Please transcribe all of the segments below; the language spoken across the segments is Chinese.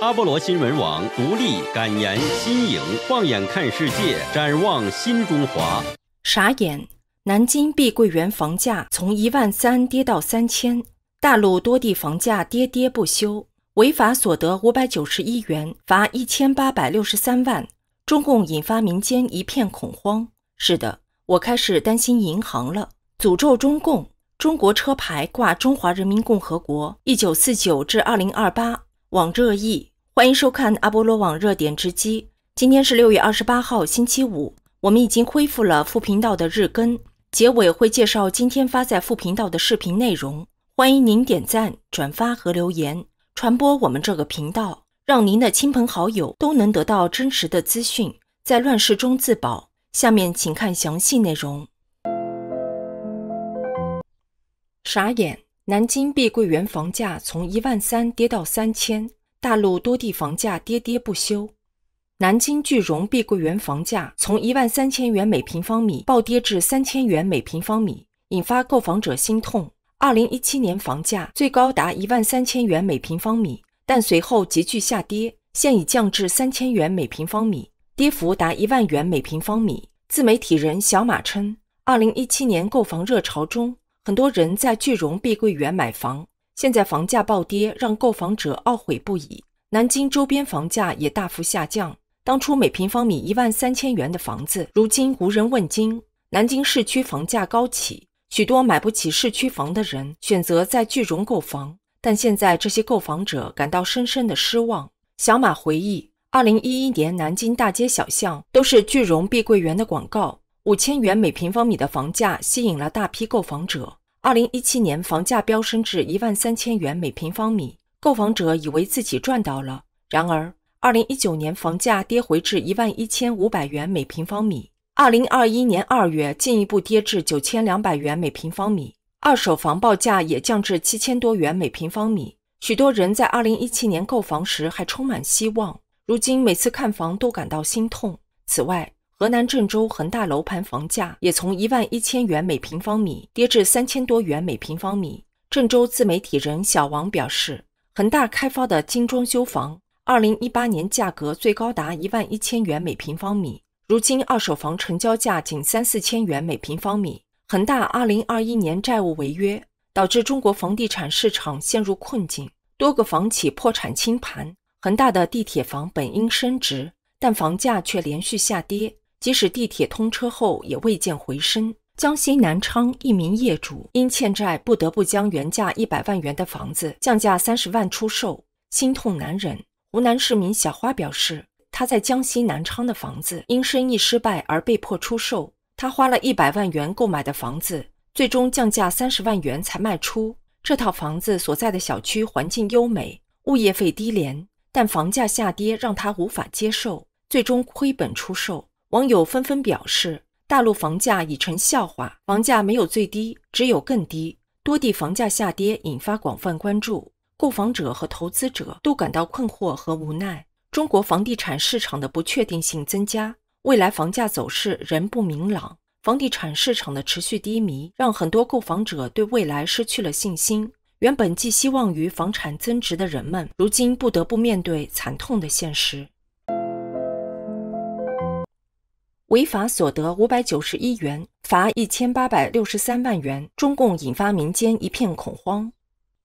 阿波罗新闻网独立、敢言、新颖，放眼看世界，展望新中华。傻眼！南京碧桂园房价从一万三跌到三千，大陆多地房价跌跌不休。违法所得五百九十一元，罚一千八百六十三万。中共引发民间一片恐慌。是的，我开始担心银行了。诅咒中共！中国车牌挂中华人民共和国一九四九至二零二八。网热议。欢迎收看阿波罗网热点直击。今天是六月二十八号，星期五。我们已经恢复了副频道的日更，结尾会介绍今天发在副频道的视频内容。欢迎您点赞、转发和留言，传播我们这个频道，让您的亲朋好友都能得到真实的资讯，在乱世中自保。下面请看详细内容。傻眼！南京碧桂园房价从一万三跌到三千。大陆多地房价跌跌不休，南京句容碧桂园房价从一万三千元每平方米暴跌至三千元每平方米，引发购房者心痛。二零一七年房价最高达一万三千元每平方米，但随后急剧下跌，现已降至三千元每平方米，跌幅达一万元每平方米。自媒体人小马称，二零一七年购房热潮中，很多人在句容碧桂园买房。现在房价暴跌，让购房者懊悔不已。南京周边房价也大幅下降，当初每平方米一万三千元的房子，如今无人问津。南京市区房价高起，许多买不起市区房的人选择在句容购房，但现在这些购房者感到深深的失望。小马回忆，二零一一年，南京大街小巷都是句容碧桂园的广告，五千元每平方米的房价吸引了大批购房者。二零一七年，房价飙升至一万三千元每平方米，购房者以为自己赚到了。然而，二零一九年房价跌回至一万一千五百元每平方米，二零二一年二月进一步跌至九千两百元每平方米，二手房报价也降至七千多元每平方米。许多人在二零一七年购房时还充满希望，如今每次看房都感到心痛。此外，河南郑州恒大楼盘房价也从一万一千元每平方米跌至三千多元每平方米。郑州自媒体人小王表示，恒大开发的精装修房，二零一八年价格最高达一万一千元每平方米，如今二手房成交价仅三四千元每平方米。恒大二零二一年债务违约，导致中国房地产市场陷入困境，多个房企破产清盘。恒大的地铁房本应升值，但房价却连续下跌。即使地铁通车后，也未见回升。江西南昌一名业主因欠债，不得不将原价一百万元的房子降价三十万出售，心痛难忍。湖南市民小花表示，她在江西南昌的房子因生意失败而被迫出售。她花了一百万元购买的房子，最终降价三十万元才卖出。这套房子所在的小区环境优美，物业费低廉，但房价下跌让他无法接受，最终亏本出售。网友纷纷表示，大陆房价已成笑话，房价没有最低，只有更低。多地房价下跌引发广泛关注，购房者和投资者都感到困惑和无奈。中国房地产市场的不确定性增加，未来房价走势仍不明朗。房地产市场的持续低迷，让很多购房者对未来失去了信心。原本寄希望于房产增值的人们，如今不得不面对惨痛的现实。违法所得五百九十一元，罚一千八百六十三万元。中共引发民间一片恐慌。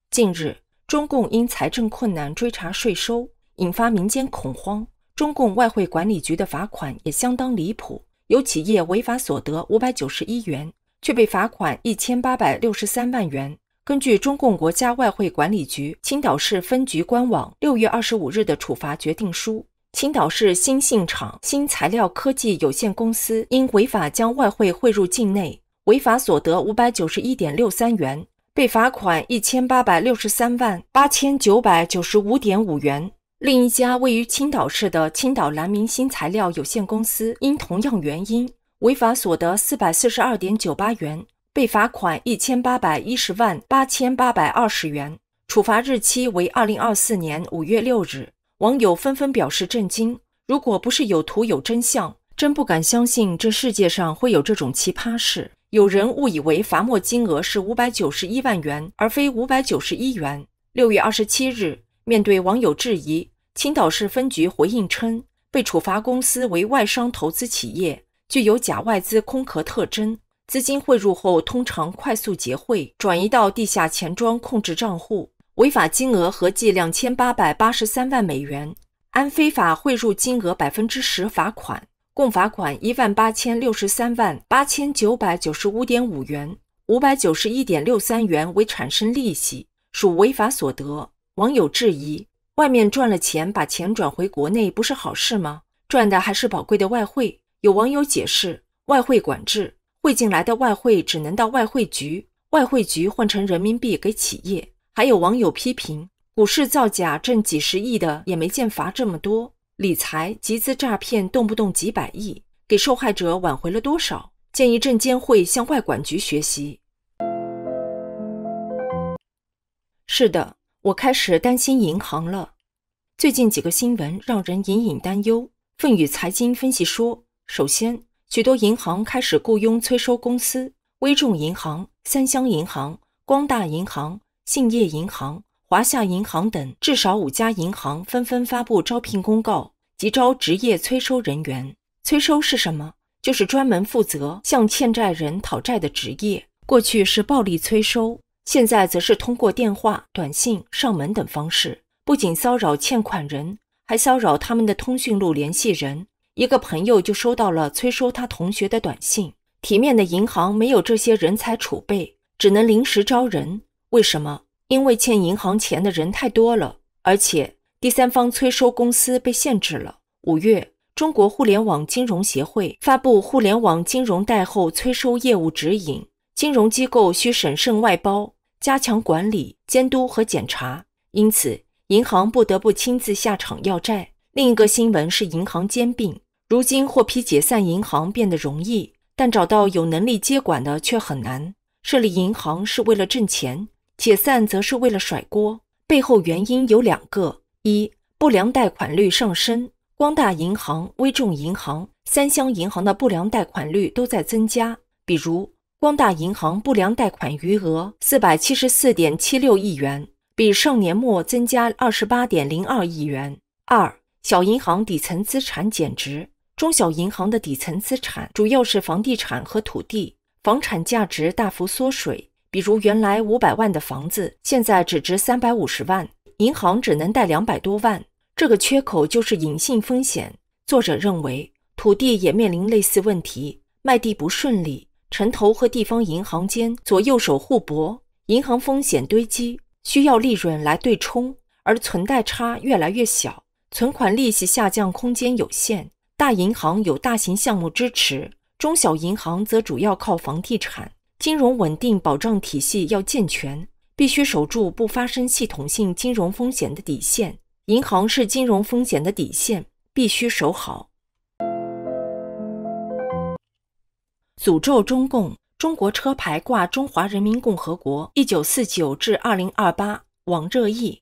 近日，中共因财政困难追查税收，引发民间恐慌。中共外汇管理局的罚款也相当离谱，有企业违法所得五百九十一元，却被罚款一千八百六十三万元。根据中共国家外汇管理局青岛市分局官网六月二十五日的处罚决定书。青岛市新信厂新材料科技有限公司因违法将外汇汇入境内，违法所得五百九十一点六三元，被罚款一千八百六十三万八千九百九十五点五元。另一家位于青岛市的青岛蓝明新材料有限公司因同样原因，违法所得四百四十二点九八元，被罚款一千八百一十万八千八百二十元。处罚日期为二零二四年五月六日。网友纷纷表示震惊，如果不是有图有真相，真不敢相信这世界上会有这种奇葩事。有人误以为罚没金额是五百九十一万元，而非五百九十一元。六月二十七日，面对网友质疑，青岛市分局回应称，被处罚公司为外商投资企业，具有假外资空壳特征，资金汇入后通常快速结汇，转移到地下钱庄控制账户。违法金额合计两千八百八十三万美元，按非法汇入金额百分之十罚款，共罚款一万八千六十三万八千九百九十五点五元，五百九十一点六三元为产生利息，属违法所得。网友质疑：外面赚了钱，把钱转回国内不是好事吗？赚的还是宝贵的外汇。有网友解释：外汇管制，汇进来的外汇只能到外汇局，外汇局换成人民币给企业。还有网友批评股市造假挣几十亿的也没见罚这么多，理财集资诈骗动不动几百亿，给受害者挽回了多少？建议证监会向外管局学习。是的，我开始担心银行了。最近几个新闻让人隐隐担忧。奋宇财经分析说，首先，许多银行开始雇佣催收公司，微众银行、三湘银行、光大银行。兴业银行、华夏银行等至少五家银行纷纷发布招聘公告，急招职业催收人员。催收是什么？就是专门负责向欠债人讨债的职业。过去是暴力催收，现在则是通过电话、短信、上门等方式，不仅骚扰欠款人，还骚扰他们的通讯录联系人。一个朋友就收到了催收他同学的短信。体面的银行没有这些人才储备，只能临时招人。为什么？因为欠银行钱的人太多了，而且第三方催收公司被限制了。五月，中国互联网金融协会发布《互联网金融贷后催收业务指引》，金融机构需审慎外包，加强管理、监督和检查。因此，银行不得不亲自下场要债。另一个新闻是银行兼并。如今获批解散银行变得容易，但找到有能力接管的却很难。设立银行是为了挣钱。解散则是为了甩锅，背后原因有两个：一、不良贷款率上升，光大银行、微众银行、三湘银行的不良贷款率都在增加。比如，光大银行不良贷款余额四百七十四点七六亿元，比上年末增加二十八点零二亿元。二、小银行底层资产减值，中小银行的底层资产主要是房地产和土地，房产价值大幅缩水。比如原来五百万的房子，现在只值三百五十万，银行只能贷两百多万，这个缺口就是隐性风险。作者认为，土地也面临类似问题，卖地不顺利，城投和地方银行间左右手互搏，银行风险堆积，需要利润来对冲，而存贷差越来越小，存款利息下降空间有限，大银行有大型项目支持，中小银行则主要靠房地产。金融稳定保障体系要健全，必须守住不发生系统性金融风险的底线。银行是金融风险的底线，必须守好。诅咒中共！中国车牌挂中华人民共和国一九四九至二零二八，网热议。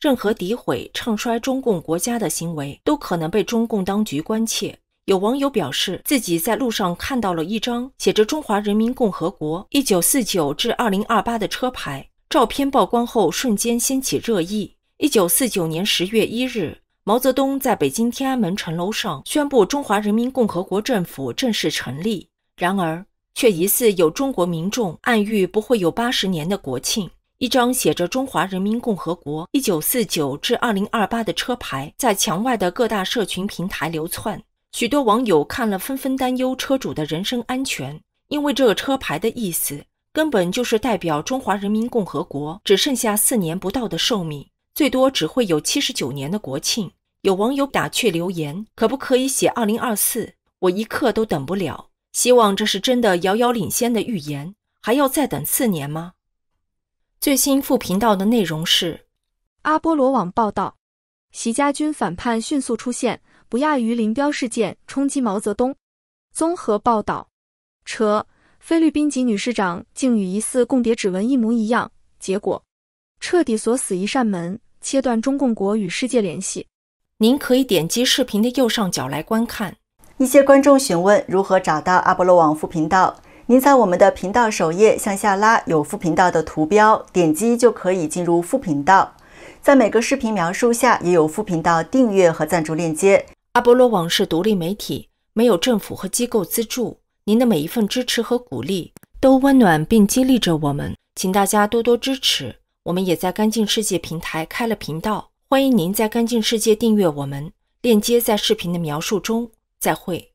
任何诋毁、唱衰中共国家的行为，都可能被中共当局关切。有网友表示，自己在路上看到了一张写着“中华人民共和国一九四九至二零二八”的车牌。照片曝光后，瞬间掀起热议。一九四九年十月一日，毛泽东在北京天安门城楼上宣布中华人民共和国政府正式成立。然而，却疑似有中国民众暗喻不会有八十年的国庆。一张写着“中华人民共和国一九四九至二零二八”的车牌，在墙外的各大社群平台流窜。许多网友看了，纷纷担忧车主的人身安全，因为这个车牌的意思根本就是代表中华人民共和国只剩下四年不到的寿命，最多只会有七十九年的国庆。有网友打趣留言：“可不可以写二零二四？我一刻都等不了。”希望这是真的，遥遥领先的预言，还要再等四年吗？最新副频道的内容是：阿波罗网报道，习家军反叛迅速出现。不亚于林彪事件冲击毛泽东。综合报道，扯菲律宾籍女市长竟与疑似共谍指纹一模一样，结果彻底锁死一扇门，切断中共国与世界联系。您可以点击视频的右上角来观看。一些观众询问如何找到阿波罗网副频道，您在我们的频道首页向下拉有副频道的图标，点击就可以进入副频道。在每个视频描述下也有副频道订阅和赞助链接。阿波罗网是独立媒体，没有政府和机构资助。您的每一份支持和鼓励都温暖并激励着我们，请大家多多支持。我们也在干净世界平台开了频道，欢迎您在干净世界订阅我们，链接在视频的描述中。再会。